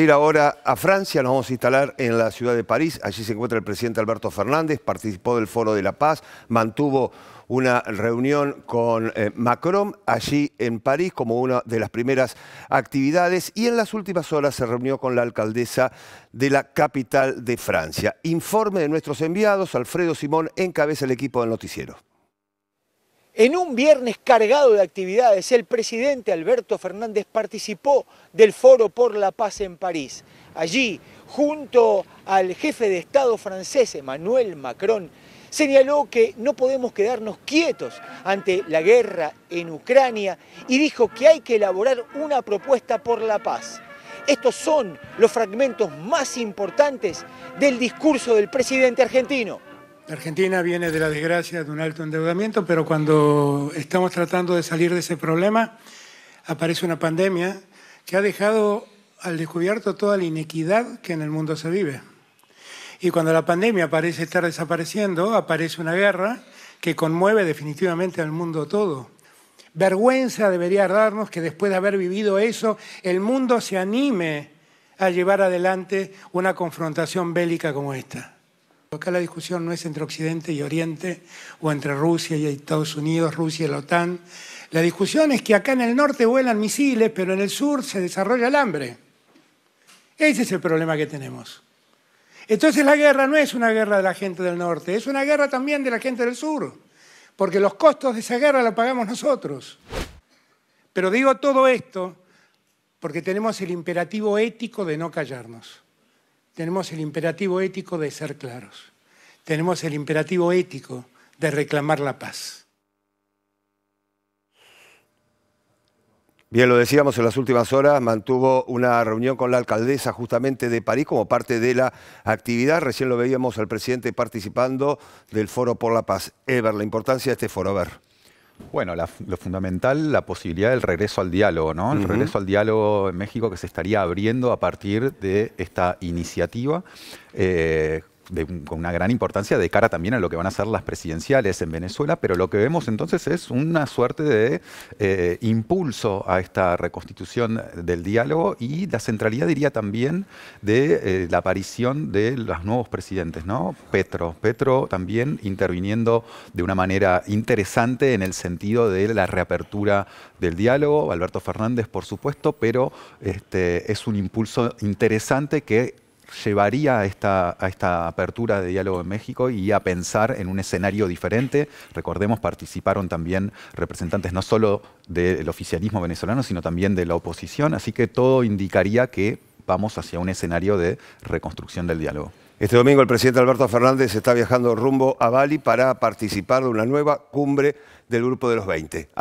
ir ahora a Francia, nos vamos a instalar en la ciudad de París, allí se encuentra el presidente Alberto Fernández, participó del Foro de la Paz, mantuvo una reunión con eh, Macron allí en París como una de las primeras actividades y en las últimas horas se reunió con la alcaldesa de la capital de Francia. Informe de nuestros enviados, Alfredo Simón encabeza el equipo del noticiero. En un viernes cargado de actividades, el presidente Alberto Fernández participó del Foro por la Paz en París. Allí, junto al jefe de Estado francés Emmanuel Macron, señaló que no podemos quedarnos quietos ante la guerra en Ucrania y dijo que hay que elaborar una propuesta por la paz. Estos son los fragmentos más importantes del discurso del presidente argentino. Argentina viene de la desgracia de un alto endeudamiento, pero cuando estamos tratando de salir de ese problema, aparece una pandemia que ha dejado al descubierto toda la inequidad que en el mundo se vive. Y cuando la pandemia parece estar desapareciendo, aparece una guerra que conmueve definitivamente al mundo todo. Vergüenza debería darnos que después de haber vivido eso, el mundo se anime a llevar adelante una confrontación bélica como esta. Acá la discusión no es entre Occidente y Oriente o entre Rusia y Estados Unidos, Rusia y la OTAN. La discusión es que acá en el norte vuelan misiles, pero en el sur se desarrolla el hambre. Ese es el problema que tenemos. Entonces la guerra no es una guerra de la gente del norte, es una guerra también de la gente del sur, porque los costos de esa guerra la pagamos nosotros. Pero digo todo esto porque tenemos el imperativo ético de no callarnos tenemos el imperativo ético de ser claros. Tenemos el imperativo ético de reclamar la paz. Bien, lo decíamos en las últimas horas, mantuvo una reunión con la alcaldesa justamente de París como parte de la actividad. Recién lo veíamos al presidente participando del Foro por la Paz. Ever, la importancia de este foro, a ver. Bueno, lo fundamental, la posibilidad del regreso al diálogo, ¿no? El regreso al diálogo en México que se estaría abriendo a partir de esta iniciativa eh, con una gran importancia de cara también a lo que van a ser las presidenciales en Venezuela, pero lo que vemos entonces es una suerte de eh, impulso a esta reconstitución del diálogo y la centralidad, diría también, de eh, la aparición de los nuevos presidentes, ¿no? Petro. Petro también interviniendo de una manera interesante en el sentido de la reapertura del diálogo, Alberto Fernández, por supuesto, pero este, es un impulso interesante que llevaría a esta, apertura de diálogo en México y a pensar en un escenario diferente. Recordemos, participaron también representantes no solo del oficialismo venezolano, sino también de la oposición, así que todo indicaría que vamos hacia un escenario de reconstrucción del diálogo. Este domingo el presidente Alberto Fernández está viajando rumbo a Bali para participar de una nueva cumbre del Grupo de los 20.